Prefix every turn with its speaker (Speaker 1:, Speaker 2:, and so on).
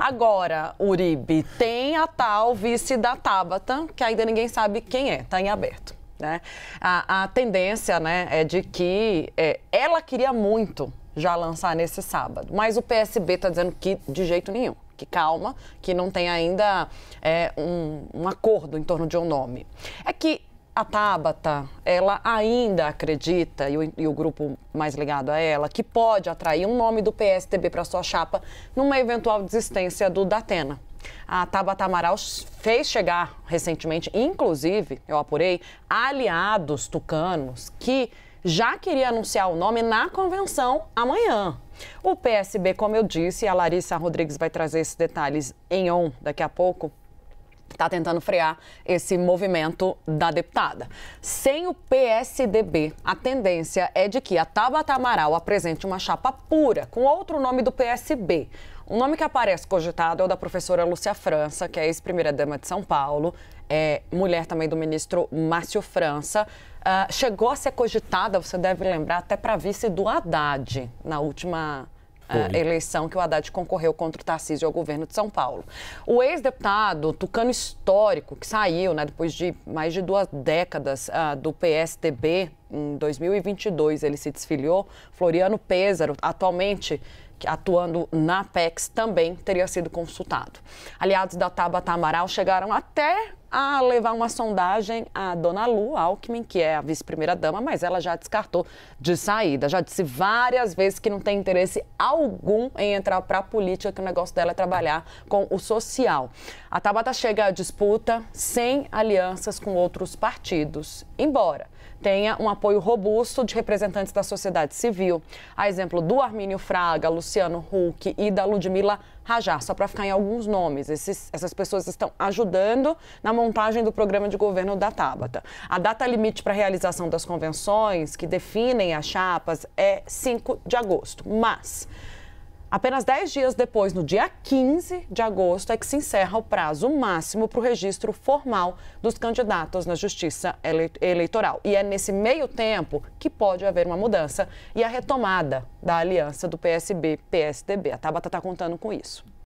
Speaker 1: Agora, Uribe, tem a tal vice da Tabata, que ainda ninguém sabe quem é, está em aberto. Né? A, a tendência né, é de que é, ela queria muito já lançar nesse sábado, mas o PSB está dizendo que de jeito nenhum que calma, que não tem ainda é, um, um, acordo em torno de um nome. É que a Tabata, ela ainda acredita, e o, e o, grupo mais ligado a ela, que pode atrair um nome do PSDB para sua chapa numa eventual desistência do Datena. A Tabata Amaral fez chegar recentemente, inclusive, eu apurei, aliados tucanos que já queria anunciar o nome na convenção amanhã. O PSB, como eu disse, a Larissa Rodrigues vai trazer esses detalhes em on daqui a pouco, está tentando frear esse movimento da deputada. Sem o PSDB, a tendência é de que a Tabata Amaral apresente uma chapa pura com outro nome do PSB. O nome que aparece cogitado é o da professora Lúcia França, que é ex-primeira-dama de São Paulo, é mulher também do ministro Márcio França. Uh, chegou a ser cogitada, você deve lembrar, até para vice do Haddad na última eleição que o Haddad concorreu contra o Tarcísio ao governo de São Paulo. O ex-deputado tucano histórico, que saiu né, depois de mais de duas décadas uh, do PSDB, em 2022 ele se desfiliou, Floriano Pêsaro, atualmente atuando na PEX, também teria sido consultado. Aliados da Tabata Amaral chegaram até a levar uma sondagem à dona Lu Alckmin, que é a vice-primeira-dama, mas ela já descartou de saída. Já disse várias vezes que não tem interesse algum em entrar para a política, que o negócio dela é trabalhar com o social. A Tabata chega à disputa sem alianças com outros partidos, embora tenha um apoio robusto de representantes da sociedade civil, a exemplo do Armínio Fraga, Luciano Huck e da Ludmila Rajar, só para ficar em alguns nomes. Esses, essas pessoas estão ajudando na montagem do programa de governo da Tabata. A data limite para a realização das convenções que definem as chapas é 5 de agosto, mas Apenas 10 dias depois, no dia 15 de agosto, é que se encerra o prazo máximo para o registro formal dos candidatos na Justiça Eleitoral. E é nesse meio tempo que pode haver uma mudança e a retomada da aliança do PSB-PSDB. A Tabata está contando com isso.